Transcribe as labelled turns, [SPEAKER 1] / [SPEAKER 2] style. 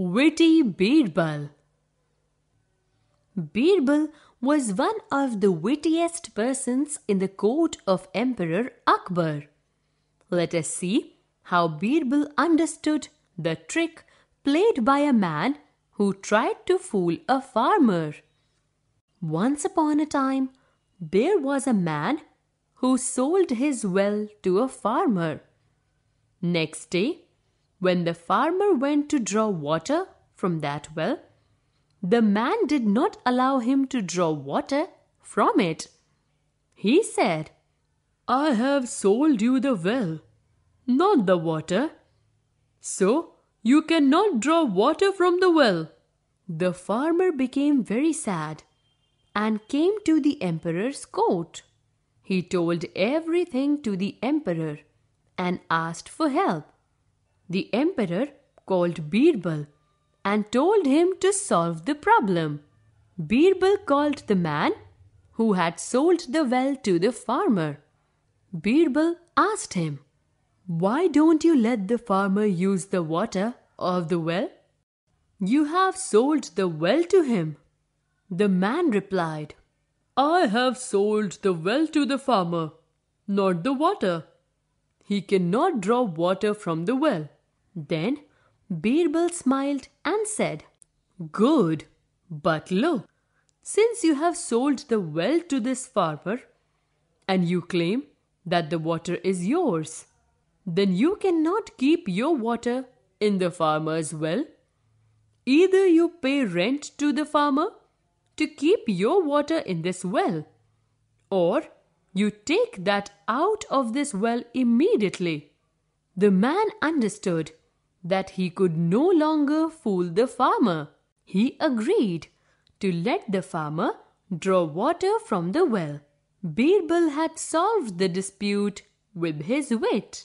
[SPEAKER 1] witty Birbal. Birbal was one of the wittiest persons in the court of Emperor Akbar. Let us see how Birbal understood the trick played by a man who tried to fool a farmer. Once upon a time, there was a man who sold his well to a farmer. Next day, when the farmer went to draw water from that well, the man did not allow him to draw water from it. He said, I have sold you the well, not the water. So you cannot draw water from the well. The farmer became very sad and came to the emperor's court. He told everything to the emperor and asked for help. The emperor called Birbal and told him to solve the problem. Birbal called the man who had sold the well to the farmer. Birbal asked him, Why don't you let the farmer use the water of the well? You have sold the well to him. The man replied, I have sold the well to the farmer, not the water. He cannot draw water from the well. Then Birbal smiled and said, Good, but look, since you have sold the well to this farmer, and you claim that the water is yours, then you cannot keep your water in the farmer's well. Either you pay rent to the farmer to keep your water in this well, or you take that out of this well immediately. The man understood that he could no longer fool the farmer. He agreed to let the farmer draw water from the well. Birbal had solved the dispute with his wit.